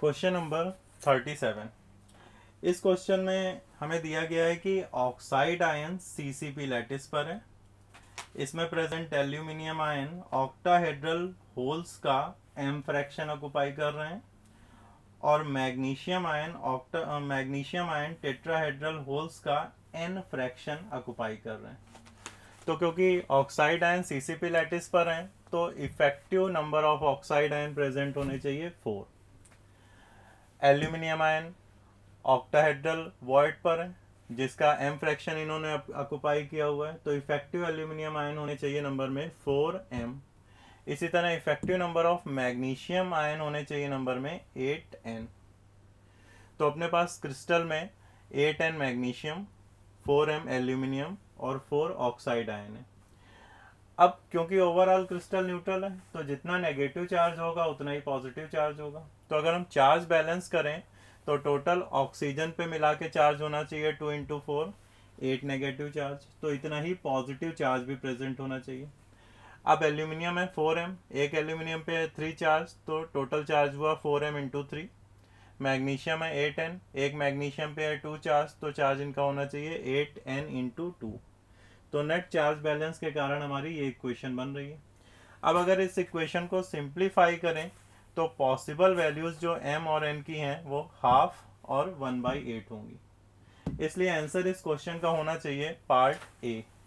question number thirty seven इस question में हमें दिया गया है कि oxide ion C C P lattice पर है इसमें present aluminium ion octahedral holes का एम फ्रैक्शन ऑक्यूपाई कर रहे हैं और magnesium ion octa magnesium ion tetrahedral holes का एन फ्रैक्शन ऑक्यूपाई कर रहे हैं तो क्योंकि oxide ion C C P lattice पर हैं तो effective number of oxide ion present होने चाहिए four aluminium ion octahedral void पर है जिसका एम फ्रैक्शन इन्होंने ऑक्यूपाई किया हुआ है तो इफेक्टिव एल्यूमिनियम आयन होने चाहिए नंबर में फोर एम इसी तरह effective number of magnesium ion होने चाहिए नंबर में एट एन तो अपने पास क्रिस्टल में eight N magnesium four M aluminium और फोर ऑक्साइड आयन है अब क्योंकि ओवरऑल क्रिस्टल न्यूट्रल है तो जितना नेगेटिव चार्ज होगा उतना ही पॉजिटिव चार्ज होगा तो अगर हम चार्ज बैलेंस करें तो टोटल ऑक्सीजन पे मिला के चार्ज होना चाहिए two into four eight negative charge तो इतना ही पॉजिटिव चार्ज भी प्रेजेंट होना चाहिए अब एल्यूमिनियम है फोर एम एक एल्यूमिनियम पे है थ्री चार्ज तो टोटल चार्ज हुआ four M into three magnesium है एट एन एक मैग्नीशियम पे है टू चार्ज तो चार्ज इनका होना चाहिए एट एन इंटू टू तो नेट चार्ज बैलेंस के कारण हमारी ये इक्वेशन बन रही है अब अगर इस इक्वेशन को सिंप्लीफाई करें तो पॉसिबल वैल्यूज़ जो एम और एन की हैं वो हाफ और वन बाई एट होंगी इसलिए आंसर इस क्वेश्चन का होना चाहिए पार्ट ए